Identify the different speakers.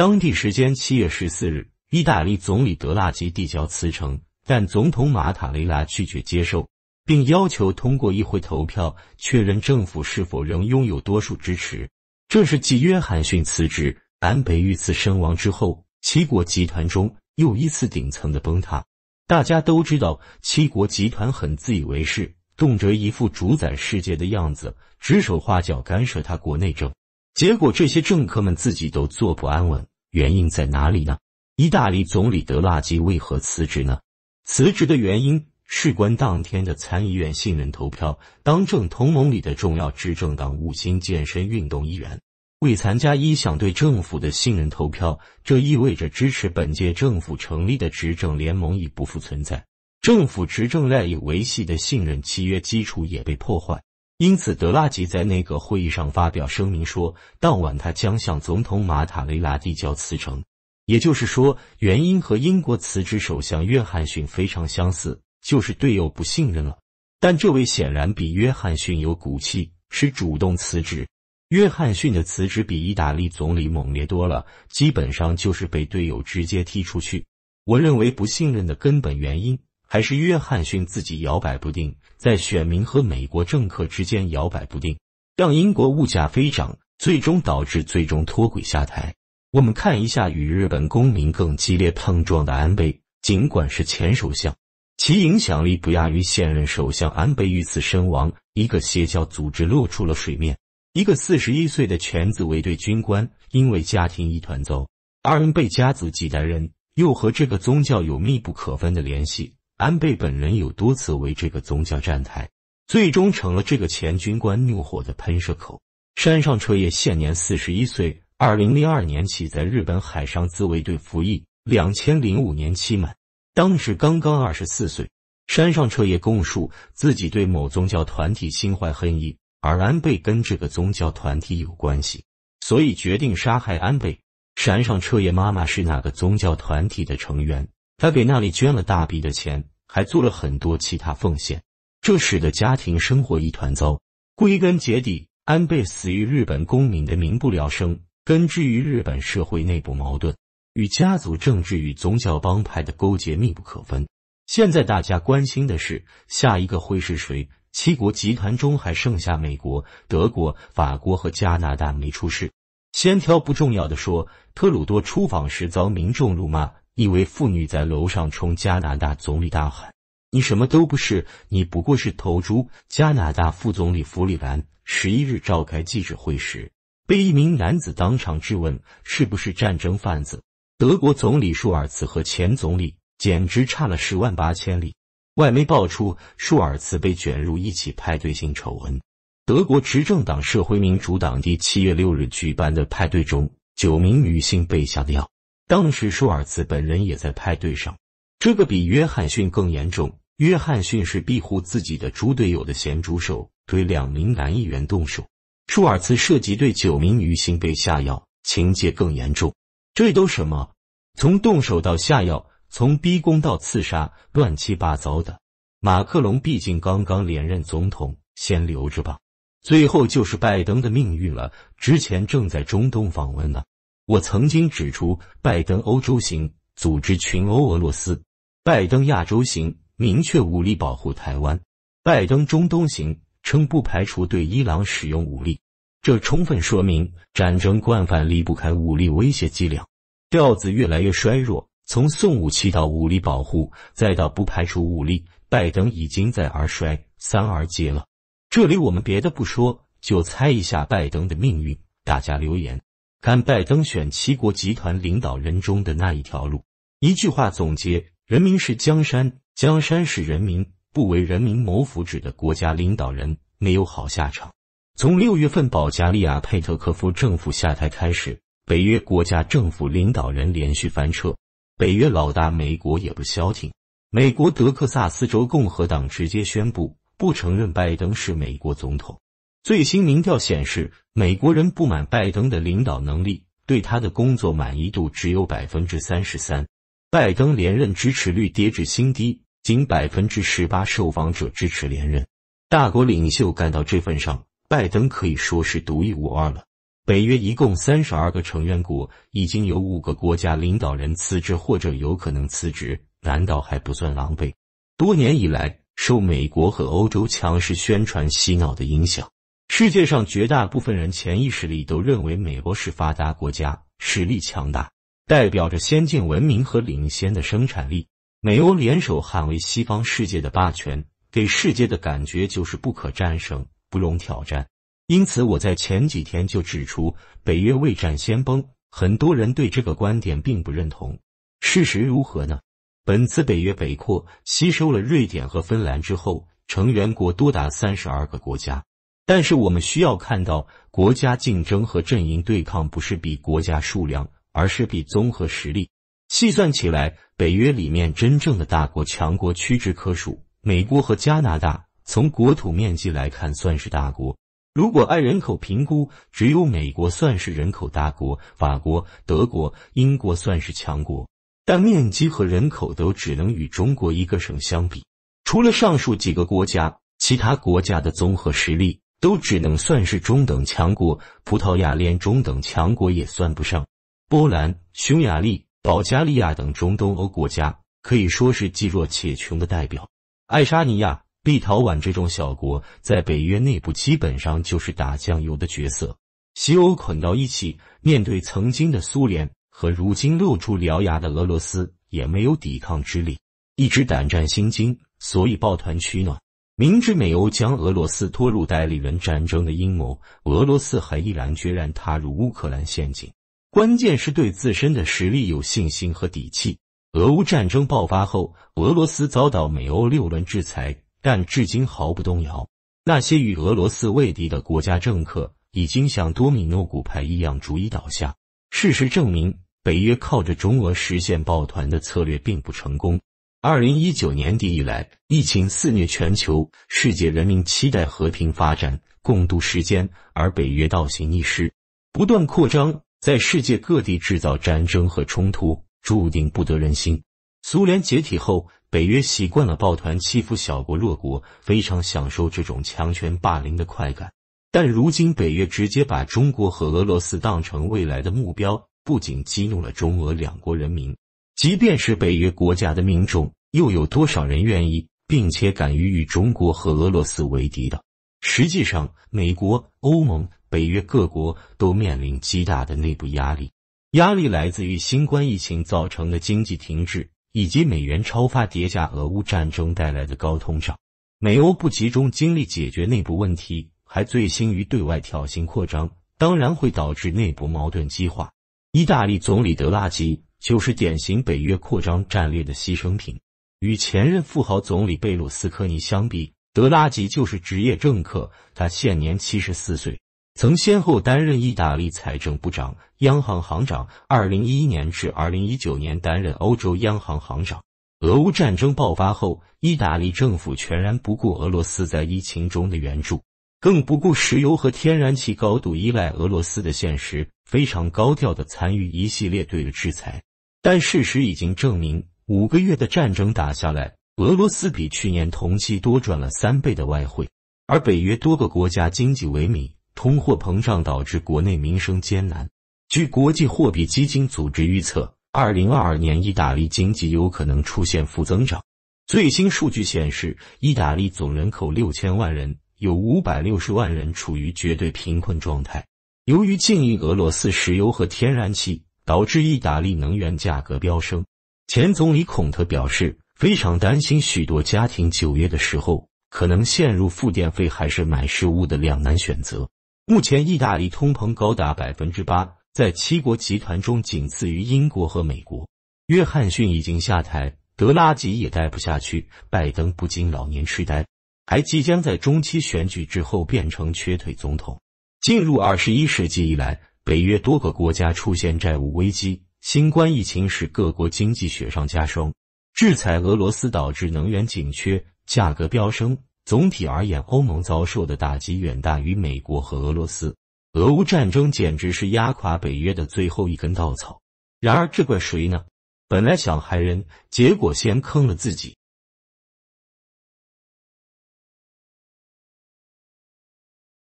Speaker 1: 当地时间七月十四日，意大利总理德拉吉递交辞呈，但总统马塔雷拉拒绝接受，并要求通过议会投票确认政府是否仍拥有多数支持。这是继约翰逊辞职、安倍遇刺身亡之后，七国集团中又一次顶层的崩塌。大家都知道，七国集团很自以为是，动辄一副主宰世界的样子，指手画脚干涉他国内政，结果这些政客们自己都坐不安稳。原因在哪里呢？意大利总理德拉吉为何辞职呢？辞职的原因事关当天的参议院信任投票。当政同盟里的重要执政党五星健身运动议员未参加一项对政府的信任投票，这意味着支持本届政府成立的执政联盟已不复存在，政府执政赖以维系的信任契约基础也被破坏。因此，德拉吉在那个会议上发表声明说，当晚他将向总统马塔雷拉递交辞呈。也就是说，原因和英国辞职首相约翰逊非常相似，就是队友不信任了。但这位显然比约翰逊有骨气，是主动辞职。约翰逊的辞职比意大利总理猛烈多了，基本上就是被队友直接踢出去。我认为，不信任的根本原因。还是约翰逊自己摇摆不定，在选民和美国政客之间摇摆不定，让英国物价飞涨，最终导致最终脱轨下台。我们看一下与日本公民更激烈碰撞的安倍，尽管是前首相，其影响力不亚于现任首相安倍。遇刺身亡，一个邪教组织露出了水面。一个四十一岁的全自卫队军官，因为家庭一团糟，而安倍家族几代人又和这个宗教有密不可分的联系。安倍本人有多次为这个宗教站台，最终成了这个前军官怒火的喷射口。山上彻夜现年四十一岁，二零零二年起在日本海上自卫队服役，两千零五年期满，当时刚刚二十四岁。山上彻夜供述自己对某宗教团体心怀恨意，而安倍跟这个宗教团体有关系，所以决定杀害安倍。山上彻夜妈妈是哪个宗教团体的成员？他给那里捐了大笔的钱，还做了很多其他奉献，这使得家庭生活一团糟。归根结底，安倍死于日本公民的民不聊生，根植于日本社会内部矛盾，与家族政治与宗教帮派的勾结密不可分。现在大家关心的是，下一个会是谁？七国集团中还剩下美国、德国、法国和加拿大没出事。先挑不重要的说，特鲁多出访时遭民众辱骂。一位妇女在楼上冲加拿大总理大喊：“你什么都不是，你不过是头猪。”加拿大副总理弗里兰十一日召开记者会时，被一名男子当场质问：“是不是战争贩子？”德国总理舒尔茨和前总理简直差了十万八千里。外媒爆出，舒尔茨被卷入一起派对性丑闻。德国执政党社会民主党第七月六日举办的派对中，九名女性被下药。当时舒尔茨本人也在派对上，这个比约翰逊更严重。约翰逊是庇护自己的猪队友的咸猪手，对两名男议员动手；舒尔茨涉及对九名女性被下药，情节更严重。这都什么？从动手到下药，从逼宫到刺杀，乱七八糟的。马克龙毕竟刚刚连任总统，先留着吧。最后就是拜登的命运了，之前正在中东访问呢。我曾经指出，拜登欧洲行组织群殴俄罗斯，拜登亚洲行明确武力保护台湾，拜登中东行称不排除对伊朗使用武力。这充分说明战争惯犯离不开武力威胁伎俩，调子越来越衰弱。从送武器到武力保护，再到不排除武力，拜登已经在二衰三而竭了。这里我们别的不说，就猜一下拜登的命运。大家留言。看拜登选七国集团领导人中的那一条路，一句话总结：人民是江山，江山是人民。不为人民谋福祉的国家领导人没有好下场。从六月份保加利亚佩特科夫政府下台开始，北约国家政府领导人连续翻车，北约老大美国也不消停。美国德克萨斯州共和党直接宣布不承认拜登是美国总统。最新民调显示，美国人不满拜登的领导能力，对他的工作满意度只有百分之三十三。拜登连任支持率跌至新低，仅百分之十八受访者支持连任。大国领袖干到这份上，拜登可以说是独一无二了。北约一共三十二个成员国，已经有五个国家领导人辞职或者有可能辞职，难道还不算狼狈？多年以来，受美国和欧洲强势宣传洗脑的影响。世界上绝大部分人潜意识里都认为美国是发达国家，实力强大，代表着先进文明和领先的生产力。美欧联手捍卫西方世界的霸权，给世界的感觉就是不可战胜、不容挑战。因此，我在前几天就指出，北约未战先崩。很多人对这个观点并不认同。事实如何呢？本次北约北扩，吸收了瑞典和芬兰之后，成员国多达三十二个国家。但是我们需要看到，国家竞争和阵营对抗不是比国家数量，而是比综合实力。细算起来，北约里面真正的大国强国屈指可数。美国和加拿大从国土面积来看算是大国，如果按人口评估，只有美国算是人口大国，法国、德国、英国算是强国，但面积和人口都只能与中国一个省相比。除了上述几个国家，其他国家的综合实力。都只能算是中等强国，葡萄牙连中等强国也算不上。波兰、匈牙利、保加利亚等中东欧国家可以说是既弱且穷的代表。爱沙尼亚、立陶宛这种小国在北约内部基本上就是打酱油的角色。西欧捆到一起，面对曾经的苏联和如今露出獠牙的俄罗斯，也没有抵抗之力，一直胆战心惊，所以抱团取暖。明知美欧将俄罗斯拖入代理人战争的阴谋，俄罗斯还毅然决然踏入乌克兰陷阱。关键是对自身的实力有信心和底气。俄乌战争爆发后，俄罗斯遭到美欧六轮制裁，但至今毫不动摇。那些与俄罗斯为敌的国家政客，已经像多米诺骨牌一样逐一倒下。事实证明，北约靠着中俄实现抱团的策略并不成功。二零一九年底以来，疫情肆虐全球，世界人民期待和平发展、共度时间，而北约倒行逆施，不断扩张，在世界各地制造战争和冲突，注定不得人心。苏联解体后，北约习惯了抱团欺负小国弱国，非常享受这种强权霸凌的快感。但如今，北约直接把中国和俄罗斯当成未来的目标，不仅激怒了中俄两国人民。即便是北约国家的民众，又有多少人愿意并且敢于与中国和俄罗斯为敌的？实际上，美国、欧盟、北约各国都面临极大的内部压力，压力来自于新冠疫情造成的经济停滞，以及美元超发叠加俄乌战争带来的高通胀。美欧不集中精力解决内部问题，还醉心于对外挑衅扩张，当然会导致内部矛盾激化。意大利总理德拉吉。就是典型北约扩张战略的牺牲品。与前任富豪总理贝鲁斯科尼相比，德拉吉就是职业政客。他现年七十四岁，曾先后担任意大利财政部长、央行行长。二零一一年至二零一九年担任欧洲央行行长。俄乌战争爆发后，意大利政府全然不顾俄罗斯在疫情中的援助，更不顾石油和天然气高度依赖俄罗斯的现实，非常高调的参与一系列对俄制裁。但事实已经证明，五个月的战争打下来，俄罗斯比去年同期多赚了三倍的外汇，而北约多个国家经济萎靡，通货膨胀导致国内民生艰难。据国际货币基金组织预测，二零二二年意大利经济有可能出现负增长。最新数据显示，意大利总人口六千万人，有五百六十万人处于绝对贫困状态。由于禁运俄罗斯石油和天然气。导致意大利能源价格飙升。前总理孔特表示，非常担心许多家庭九月的时候可能陷入付电费还是买食物的两难选择。目前，意大利通膨高达百分之八，在七国集团中仅次于英国和美国。约翰逊已经下台，德拉吉也待不下去，拜登不仅老年痴呆，还即将在中期选举之后变成缺腿总统。进入二十一世纪以来，北约多个国家出现债务危机，新冠疫情使各国经济雪上加霜，制裁俄罗斯导致能源紧缺，价格飙升。总体而言，欧盟遭受的打击远大于美国和俄罗斯。俄乌战争简直是压垮北约的最后一根稻草。然而，这怪谁呢？本来想害人，结果先坑了自己。